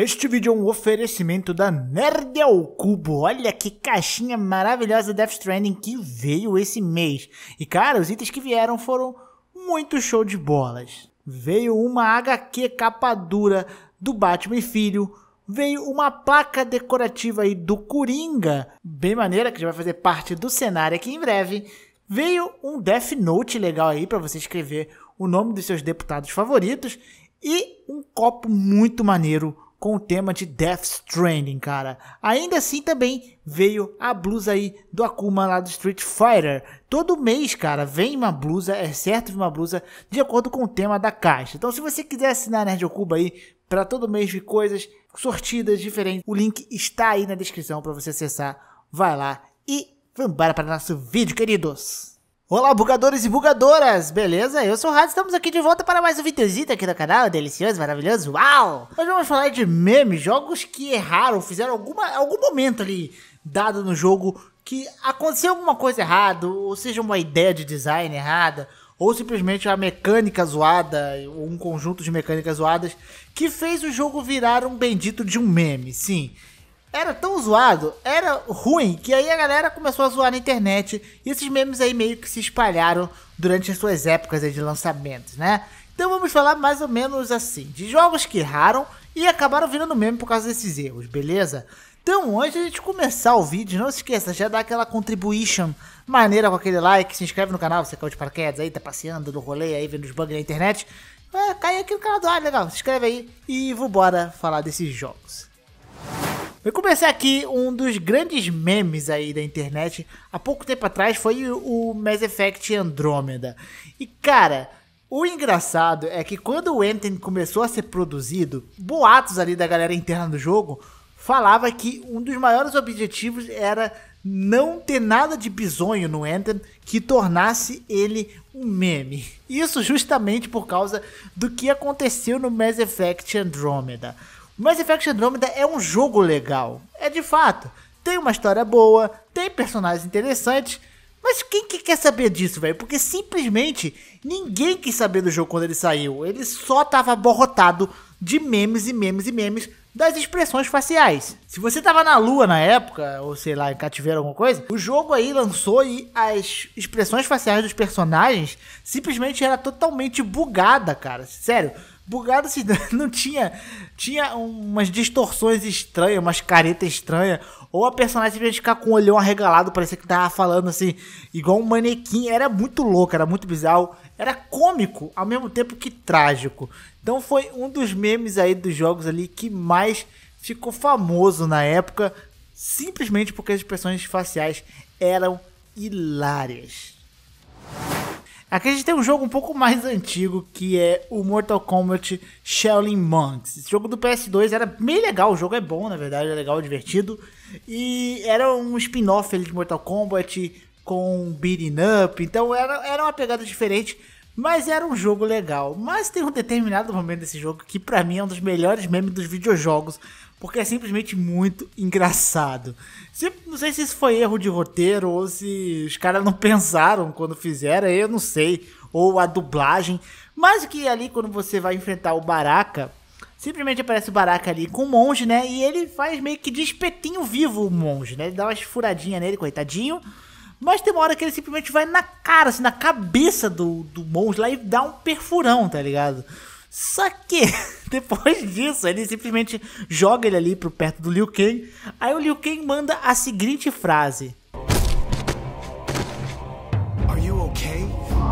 Este vídeo é um oferecimento da Nerd ao Cubo. Olha que caixinha maravilhosa Death Stranding que veio esse mês. E cara, os itens que vieram foram muito show de bolas. Veio uma HQ capa dura do Batman e Filho. Veio uma placa decorativa aí do Coringa, bem maneira, que já vai fazer parte do cenário aqui em breve. Veio um Death Note legal aí para você escrever o nome dos seus deputados favoritos. E um copo muito maneiro com o tema de Death Stranding, cara. Ainda assim também veio a blusa aí do Akuma lá do Street Fighter. Todo mês, cara, vem uma blusa, é certo uma blusa, de acordo com o tema da caixa. Então se você quiser assinar a Nerd Okuba aí, para todo mês de coisas sortidas diferentes, o link está aí na descrição para você acessar. Vai lá e vambora para nosso vídeo, queridos! Olá, bugadores e bugadoras, beleza? Eu sou o Rádio, estamos aqui de volta para mais um videozinho aqui no canal, delicioso, maravilhoso, uau! Hoje vamos falar de memes, jogos que erraram, fizeram alguma, algum momento ali dado no jogo que aconteceu alguma coisa errada, ou seja, uma ideia de design errada, ou simplesmente uma mecânica zoada, ou um conjunto de mecânicas zoadas, que fez o jogo virar um bendito de um meme, sim era tão zoado, era ruim, que aí a galera começou a zoar na internet e esses memes aí meio que se espalharam durante as suas épocas de lançamentos, né? Então vamos falar mais ou menos assim, de jogos que erraram e acabaram virando meme por causa desses erros, beleza? Então, antes de a gente começar o vídeo, não se esqueça, já dá aquela contribution maneira com aquele like, se inscreve no canal, você caiu de paraquedas aí, tá passeando no rolê aí, vendo os bugs na internet, Vai ah, cai aqui no canal do ar, legal, se inscreve aí e vambora falar desses jogos. Vou começar aqui um dos grandes memes aí da internet. Há pouco tempo atrás foi o Mass Effect Andromeda. E cara, o engraçado é que quando o Anthem começou a ser produzido, boatos ali da galera interna do jogo falava que um dos maiores objetivos era não ter nada de bizonho no Anthem que tornasse ele um meme. Isso justamente por causa do que aconteceu no Mass Effect Andromeda. Mass Effect Andromeda é um jogo legal. É de fato. Tem uma história boa, tem personagens interessantes, mas quem que quer saber disso, velho? Porque simplesmente ninguém quis saber do jogo quando ele saiu. Ele só tava aborrotado de memes e memes e memes das expressões faciais. Se você tava na lua na época, ou sei lá, em cativeiro alguma coisa, o jogo aí lançou e as expressões faciais dos personagens simplesmente era totalmente bugada, cara. Sério. Bugado assim, não tinha. Tinha umas distorções estranhas, umas caretas estranhas. Ou a personagem simplesmente ficar com o olhão arregalado, parecia que tava falando assim, igual um manequim. Era muito louco, era muito bizarro. Era cômico, ao mesmo tempo que trágico. Então foi um dos memes aí dos jogos ali que mais ficou famoso na época. Simplesmente porque as expressões faciais eram hilárias. Aqui a gente tem um jogo um pouco mais antigo, que é o Mortal Kombat Shaolin Monks. Esse jogo do PS2 era bem legal, o jogo é bom, na verdade, é legal, divertido. E era um spin-off de Mortal Kombat com beating up, então era, era uma pegada diferente, mas era um jogo legal. Mas tem um determinado momento desse jogo que para mim é um dos melhores memes dos videojogos, porque é simplesmente muito engraçado. Se, não sei se isso foi erro de roteiro ou se os caras não pensaram quando fizeram, eu não sei, ou a dublagem. Mas que ali quando você vai enfrentar o Baraka, simplesmente aparece o Baraka ali com o monge, né? E ele faz meio que de espetinho vivo o monge, né? Ele dá umas furadinhas nele, coitadinho. Mas tem uma hora que ele simplesmente vai na cara, assim, na cabeça do, do monge lá e dá um perfurão, tá ligado? Só que, depois disso, ele simplesmente joga ele ali pro perto do Liu Kang. Aí o Liu Kang manda a seguinte frase. Are you okay?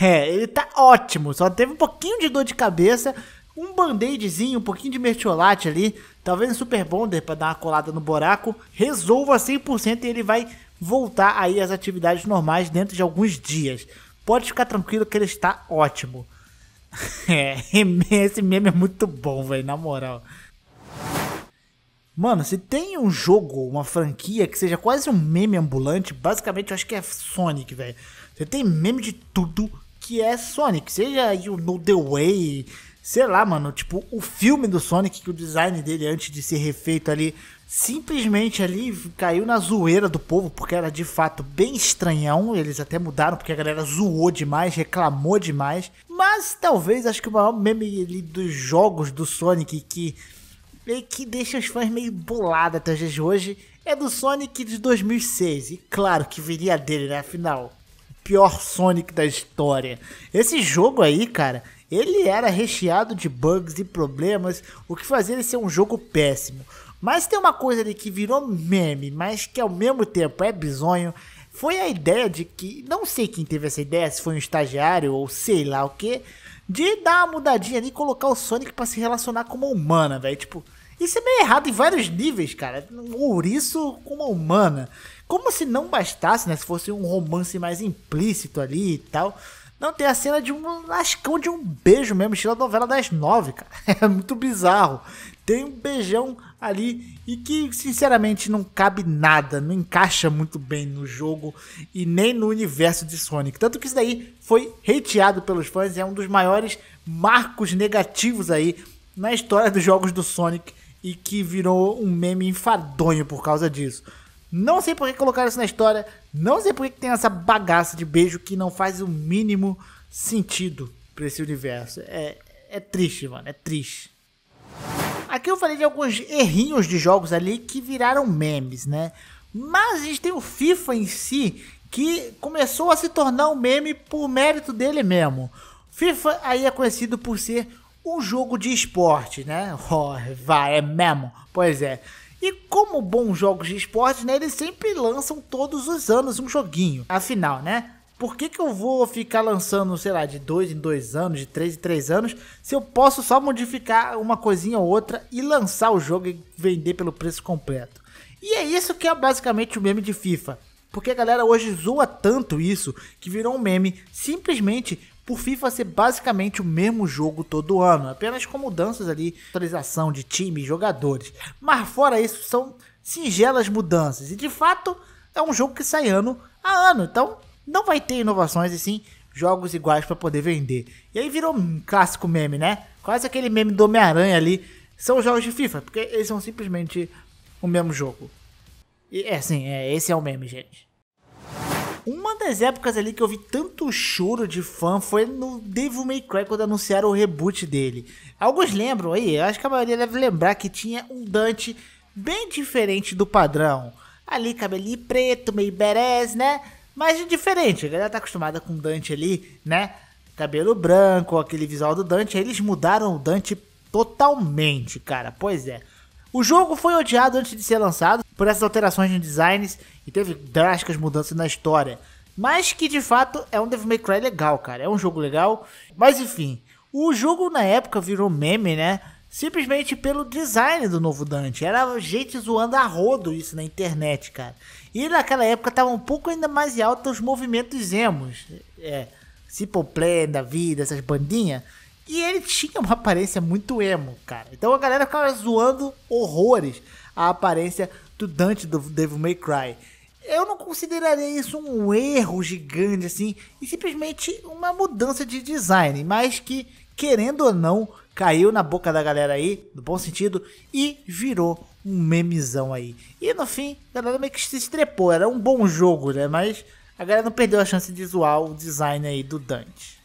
É, ele tá ótimo, só teve um pouquinho de dor de cabeça, um band-aidzinho, um pouquinho de mertiolate ali, talvez um super bonder pra dar uma colada no buraco, resolva 100% e ele vai voltar aí às atividades normais dentro de alguns dias. Pode ficar tranquilo que ele está ótimo. é, esse meme é muito bom, velho, na moral. Mano, se tem um jogo, uma franquia que seja quase um meme ambulante, basicamente eu acho que é Sonic, velho. Você tem meme de tudo que é Sonic, seja aí o No The Way, sei lá, mano, tipo, o filme do Sonic, que o design dele, antes de ser refeito ali, simplesmente ali caiu na zoeira do povo, porque era de fato bem estranhão. Eles até mudaram, porque a galera zoou demais, reclamou demais. Mas talvez acho que o maior meme ali dos jogos do Sonic que. que deixa os fãs meio bolados até hoje, hoje é do Sonic de 2006. E claro que viria dele, né? Afinal, o pior Sonic da história. Esse jogo aí, cara, ele era recheado de bugs e problemas, o que fazia ele ser um jogo péssimo. Mas tem uma coisa ali que virou meme, mas que ao mesmo tempo é bizonho, foi a ideia de que, não sei quem teve essa ideia, se foi um estagiário ou sei lá o que, de dar uma mudadinha ali e colocar o Sonic para se relacionar com uma humana, velho. Tipo, isso é meio errado em vários níveis, cara. Um ouriço com uma humana. Como se não bastasse, né? Se fosse um romance mais implícito ali e tal. Não, tem a cena de um lascão de um beijo mesmo, estilo a novela das nove, cara. É muito bizarro. Tem um beijão ali e que, sinceramente, não cabe nada, não encaixa muito bem no jogo e nem no universo de Sonic. Tanto que isso daí foi hateado pelos fãs e é um dos maiores marcos negativos aí na história dos jogos do Sonic e que virou um meme enfadonho por causa disso. Não sei por que colocaram isso na história. Não sei por que tem essa bagaça de beijo que não faz o mínimo sentido para esse universo. É, é triste, mano. É triste. Aqui eu falei de alguns errinhos de jogos ali que viraram memes, né? Mas a gente tem o FIFA em si que começou a se tornar um meme por mérito dele mesmo. FIFA aí é conhecido por ser um jogo de esporte, né? Oh, vai, é mesmo. Pois é. E como bons jogos de esportes, né, eles sempre lançam todos os anos um joguinho. Afinal, né? Por que, que eu vou ficar lançando, sei lá, de dois em dois anos, de três em três anos, se eu posso só modificar uma coisinha ou outra e lançar o jogo e vender pelo preço completo? E é isso que é basicamente o meme de FIFA. Porque a galera hoje zoa tanto isso que virou um meme simplesmente por FIFA ser basicamente o mesmo jogo todo ano, apenas com mudanças ali, atualização de time, jogadores. Mas fora isso, são singelas mudanças. E de fato, é um jogo que sai ano a ano. Então, não vai ter inovações assim, jogos iguais para poder vender. E aí virou um clássico meme, né? Quase aquele meme do Homem-Aranha ali. São jogos de FIFA, porque eles são simplesmente o mesmo jogo. E é assim, é, esse é o meme, gente. Uma das épocas ali que eu vi tanto choro de fã foi no Devil May Cry quando anunciaram o reboot dele. Alguns lembram aí, eu acho que a maioria deve lembrar que tinha um Dante bem diferente do padrão. Ali, cabelinho preto, meio berés, né? Mas diferente, a galera tá acostumada com o Dante ali, né? Cabelo branco, aquele visual do Dante. Eles mudaram o Dante totalmente, cara. Pois é. O jogo foi odiado antes de ser lançado, por essas alterações de designs e teve drásticas mudanças na história. Mas que de fato é um Devil May Cry legal, cara. É um jogo legal. Mas enfim, o jogo na época virou meme, né? Simplesmente pelo design do novo Dante. Era gente zoando a rodo isso na internet, cara. E naquela época tava um pouco ainda mais alta os movimentos emos. É, Simple Plan da vida, essas bandinhas. E ele tinha uma aparência muito emo, cara. Então a galera ficava zoando horrores a aparência do Dante do Devil May Cry. Eu não consideraria isso um erro gigante, assim, e simplesmente uma mudança de design, mas que, querendo ou não, caiu na boca da galera aí, no bom sentido, e virou um memezão aí. E no fim, a galera meio que se estrepou, era um bom jogo, né? Mas a galera não perdeu a chance de zoar o design aí do Dante.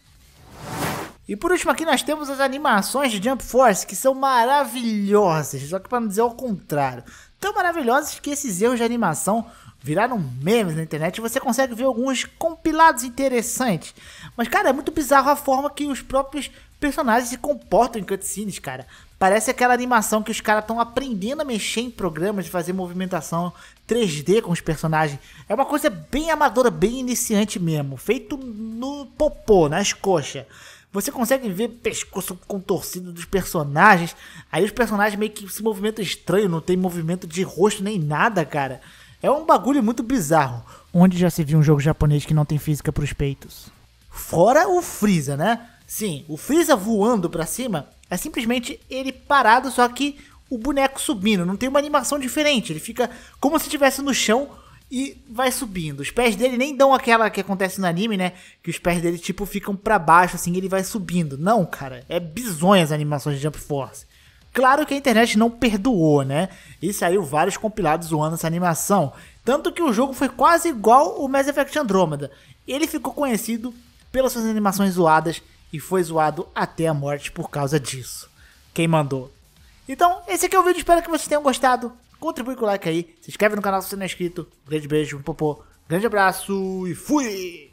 E por último aqui nós temos as animações de Jump Force, que são maravilhosas, só que para não dizer ao contrário. Tão maravilhosas que esses erros de animação viraram memes na internet e você consegue ver alguns compilados interessantes. Mas, cara, é muito bizarro a forma que os próprios personagens se comportam em cutscenes, cara. Parece aquela animação que os caras estão aprendendo a mexer em programas de fazer movimentação 3D com os personagens. É uma coisa bem amadora, bem iniciante mesmo, feito no popô, nas coxas. Você consegue ver pescoço contorcido dos personagens. Aí os personagens meio que se movimentam estranho, não tem movimento de rosto nem nada, cara. É um bagulho muito bizarro. Onde já se viu um jogo japonês que não tem física pros peitos? Fora o Freeza, né? Sim, o Freeza voando pra cima é simplesmente ele parado, só que o boneco subindo. Não tem uma animação diferente. Ele fica como se estivesse no chão e vai subindo. Os pés dele nem dão aquela que acontece no anime, né? Que os pés dele, tipo, ficam para baixo, assim, ele vai subindo. Não, cara, é bizonho as animações de Jump Force. Claro que a internet não perdoou, né? E saiu vários compilados zoando essa animação. Tanto que o jogo foi quase igual o Mass Effect Andromeda. Ele ficou conhecido pelas suas animações zoadas e foi zoado até a morte por causa disso. Quem mandou? Então, esse aqui é o vídeo, espero que vocês tenham gostado. Contribui com o like aí, se inscreve no canal se não é inscrito. Um grande beijo, um popô, grande abraço e fui!